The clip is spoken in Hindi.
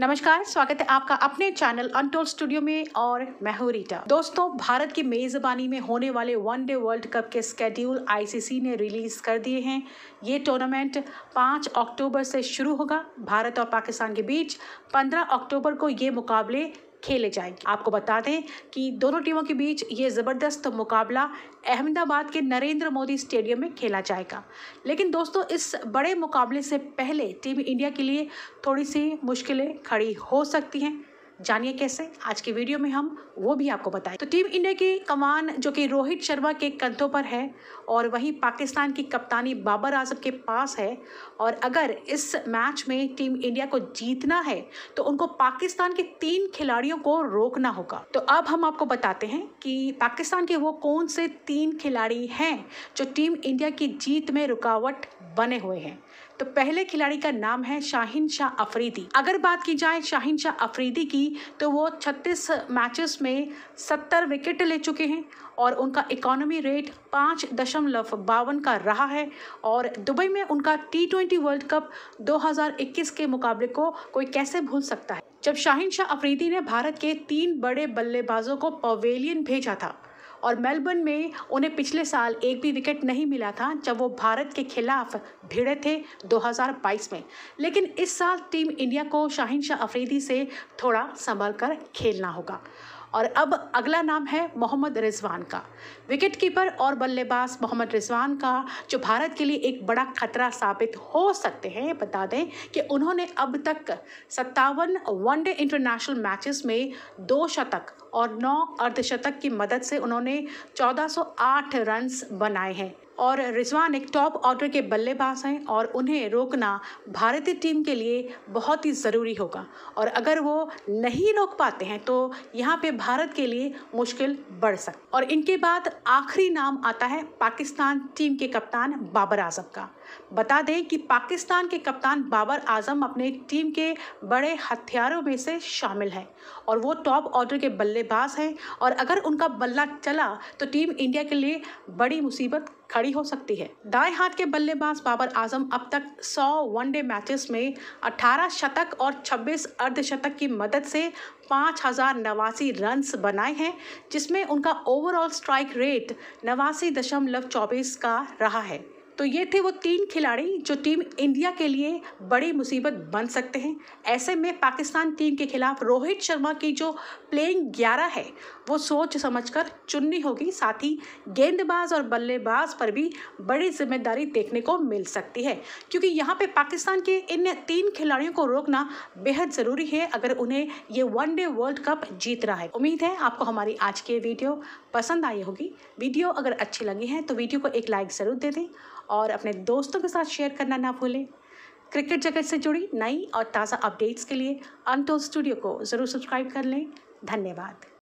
नमस्कार स्वागत है आपका अपने चैनल अनटोल स्टूडियो में और मैं हूं रीटा दोस्तों भारत की मेजबानी में होने वाले वन डे वर्ल्ड कप के स्केड्यूल आईसीसी ने रिलीज कर दिए हैं ये टूर्नामेंट 5 अक्टूबर से शुरू होगा भारत और पाकिस्तान के बीच 15 अक्टूबर को ये मुकाबले खेले जाएंगे आपको बता दें कि दोनों टीमों के बीच ये ज़बरदस्त मुकाबला अहमदाबाद के नरेंद्र मोदी स्टेडियम में खेला जाएगा लेकिन दोस्तों इस बड़े मुकाबले से पहले टीम इंडिया के लिए थोड़ी सी मुश्किलें खड़ी हो सकती हैं जानिए कैसे आज के वीडियो में हम वो भी आपको बताएं तो टीम इंडिया की कमान जो कि रोहित शर्मा के कंधों पर है और वहीं पाकिस्तान की कप्तानी बाबर आजम के पास है और अगर इस मैच में टीम इंडिया को जीतना है तो उनको पाकिस्तान के तीन खिलाड़ियों को रोकना होगा तो अब हम आपको बताते हैं कि पाकिस्तान के वो कौन से तीन खिलाड़ी हैं जो टीम इंडिया की जीत में रुकावट बने हुए हैं तो पहले खिलाड़ी का नाम है शाहिन शाह अफरीदी अगर बात की जाए शाहिन शाह अफरीदी की तो वो 36 मैचेस में 70 विकेट ले चुके हैं और उनका इकोनॉमी रेट पाँच दशमलव बावन का रहा है और दुबई में उनका टी ट्वेंटी वर्ल्ड कप 2021 के मुकाबले को कोई कैसे भूल सकता है जब शाहिन शाह अफरीदी ने भारत के तीन बड़े बल्लेबाजों को पवेलियन भेजा था और मेलबर्न में उन्हें पिछले साल एक भी विकेट नहीं मिला था जब वो भारत के खिलाफ भिड़े थे 2022 में लेकिन इस साल टीम इंडिया को शाहिन शाह अफरीदी से थोड़ा संभल कर खेलना होगा और अब अगला नाम है मोहम्मद रिजवान का विकेट कीपर और बल्लेबाज मोहम्मद रिजवान का जो भारत के लिए एक बड़ा खतरा साबित हो सकते हैं बता दें कि उन्होंने अब तक सत्तावन वनडे इंटरनेशनल मैचेस में दो शतक और नौ अर्धशतक की मदद से उन्होंने 1408 रन्स बनाए हैं और रिजवान एक टॉप ऑर्डर के बल्लेबाज हैं और उन्हें रोकना भारतीय टीम के लिए बहुत ही ज़रूरी होगा और अगर वो नहीं रोक पाते हैं तो यहाँ पे भारत के लिए मुश्किल बढ़ सकती और इनके बाद आखिरी नाम आता है पाकिस्तान टीम के कप्तान बाबर आजम का बता दें कि पाकिस्तान के कप्तान बाबर आजम अपने टीम के बड़े हथियारों में से शामिल हैं और वो टॉप ऑर्डर के बल्लेबाज हैं और अगर उनका बल्ला चला तो टीम इंडिया के लिए बड़ी मुसीबत खड़ी हो सकती है दाएं हाथ के बल्लेबाज बाबर आजम अब तक 100 वनडे मैचेस में 18 शतक और 26 अर्धशतक की मदद से पाँच हजार नवासी रन्स बनाए हैं जिसमें उनका ओवरऑल स्ट्राइक रेट नवासी दशमलव चौबीस का रहा है तो ये थे वो तीन खिलाड़ी जो टीम इंडिया के लिए बड़ी मुसीबत बन सकते हैं ऐसे में पाकिस्तान टीम के खिलाफ रोहित शर्मा की जो प्लेइंग ग्यारह है वो सोच समझकर चुननी होगी साथ ही गेंदबाज और बल्लेबाज पर भी बड़ी जिम्मेदारी देखने को मिल सकती है क्योंकि यहाँ पे पाकिस्तान के इन तीन खिलाड़ियों को रोकना बेहद ज़रूरी है अगर उन्हें ये वनडे वर्ल्ड कप जीतना है उम्मीद है आपको हमारी आज की वीडियो पसंद आई होगी वीडियो अगर अच्छी लगी है तो वीडियो को एक लाइक ज़रूर दे दें और अपने दोस्तों के साथ शेयर करना ना भूलें क्रिकेट जगत से जुड़ी नई और ताज़ा अपडेट्स के लिए अनटोल स्टूडियो को ज़रूर सब्सक्राइब कर लें धन्यवाद